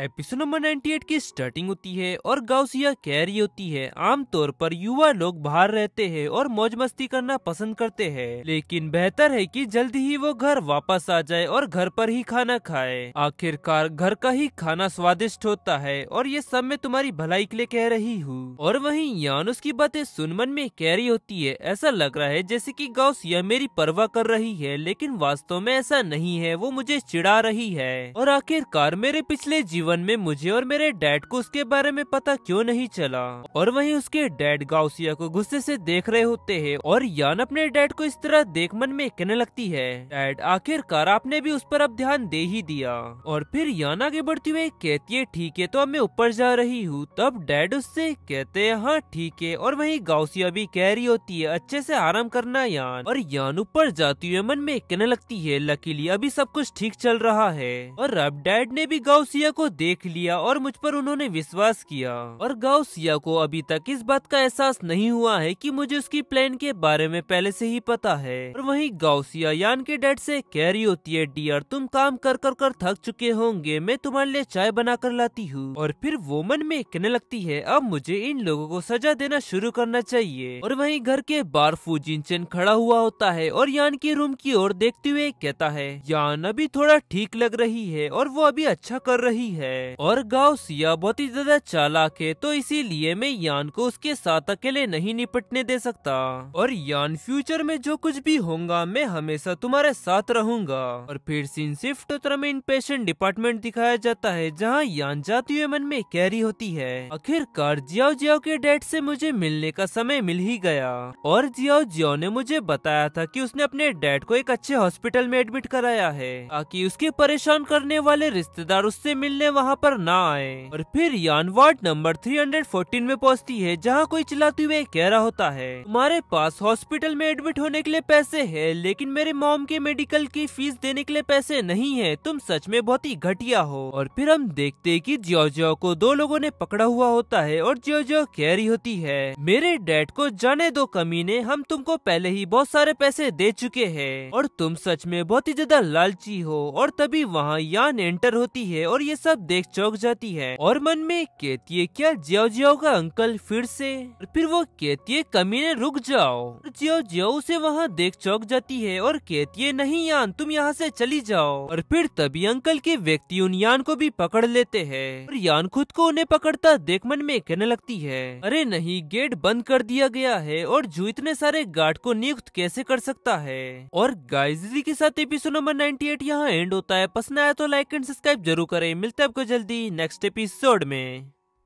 episode number 98 की starting होती है और गाउसिया कह रही होती है आमतौर पर युवा लोग बाहर रहते हैं और मौज मस्ती करना पसंद करते हैं लेकिन बेहतर है कि जल्दी ही वो घर वापस आ जाए और घर पर ही खाना खाए आखिरकार घर का ही खाना स्वादिष्ट होता है और ये सब मैं तुम्हारी भलाई के लिए कह रही हूँ और वही यान उसकी बातें सुनमन में कह रही होती है ऐसा लग रहा है जैसे की गाउसिया मेरी परवाह कर रही है लेकिन वास्तव में ऐसा नहीं है वो मुझे चिड़ा रही है और आखिरकार मेरे पिछले जीवन जीवन में मुझे और मेरे डैड को उसके बारे में पता क्यों नहीं चला और वहीं उसके डैड गाउसिया को गुस्से से देख रहे होते हैं और यान अपने डैड को इस तरह देख मन में कहने लगती है डैड आखिरकार आपने भी उस पर अब ध्यान दे ही दिया और फिर यान आगे बढ़ती हुई कहती है ठीक है तो अब मैं ऊपर जा रही हूँ तब डैड उससे कहते हैं हाँ ठीक है और वही गाउसिया भी कह रही होती है अच्छे से आराम करना यान और यान ऊपर जाती हुई मन में कहने लगती है लकीली अभी सब कुछ ठीक चल रहा है और अब डैड ने भी गाउसिया को देख लिया और मुझ पर उन्होंने विश्वास किया और गाउसिया को अभी तक इस बात का एहसास नहीं हुआ है कि मुझे उसकी प्लान के बारे में पहले से ही पता है और वहीं गाउसिया यान के डैड से कह रही होती है डियर तुम काम कर कर कर थक चुके होंगे मैं तुम्हारे लिए चाय बना कर लाती हूँ और फिर वो मन में कहने लगती है अब मुझे इन लोगो को सजा देना शुरू करना चाहिए और वही घर के बार फूजिन खड़ा हुआ होता है और यान के रूम की ओर देखते हुए कहता है यान अभी थोड़ा ठीक लग रही है और वो अभी अच्छा कर रही है है और गाँव सिया बहुत ही ज्यादा चालाक है तो इसीलिए मैं यान को उसके साथ अकेले नहीं निपटने दे सकता और यान फ्यूचर में जो कुछ भी होगा मैं हमेशा तुम्हारे साथ रहूंगा और फिर सीन शिफ्ट तरह में इनपेशेंट डिपार्टमेंट दिखाया जाता है जहाँ यान जाती हुए मन में कैरी होती है आखिरकार जियाओ जियाओ के डेट से मुझे मिलने का समय मिल ही गया और जियाओ जियाओ ने मुझे बताया था कि उसने अपने डैड को एक अच्छे हॉस्पिटल में एडमिट कराया है ताकि उसके परेशान करने वाले रिश्तेदार उससे मिलने वहाँ पर ना आए और फिर यान वार्ड नंबर 314 में पहुँचती है जहाँ कोई चिल्लाते हुए कह रहा होता है तुम्हारे पास हॉस्पिटल में एडमिट होने के लिए पैसे है लेकिन मेरे मॉम के मेडिकल की फीस देने के लिए पैसे नहीं है तुम सच में बहुत ही घटिया हो और फिर हम देखते है की जियोजियो को दो लोगो ने पकड़ा हुआ होता है और जियोजियो कह रही होती है मेरे डैड को जाने दो ने हम तुमको पहले ही बहुत सारे पैसे दे चुके हैं और तुम सच में बहुत ही ज्यादा लालची हो और तभी वहाँ यान एंटर होती है और ये सब सब देख चौक जाती है और मन में कहती है क्या जियो जियो का अंकल फिर से और फिर वो कहती है कमीने रुक जाओ जियो जियो उसे वहाँ देख चौक जाती है और कहती है नहीं यान तुम यहाँ से चली जाओ और फिर तभी अंकल के व्यक्ति उन यान को भी पकड़ लेते हैं और यान खुद को उन्हें पकड़ता देख मन में कहने लगती है अरे नहीं गेट बंद कर दिया गया है और जू इतने सारे गार्ड को नियुक्त कैसे कर सकता है और गाइजरी के साथ एपिसोड नंबर एट यहाँ एंड होता है पसंद आया तो लाइक एंड सब्सक्राइब जरूर करें मिलता है आपको जल्दी नेक्स्ट एपिसोड में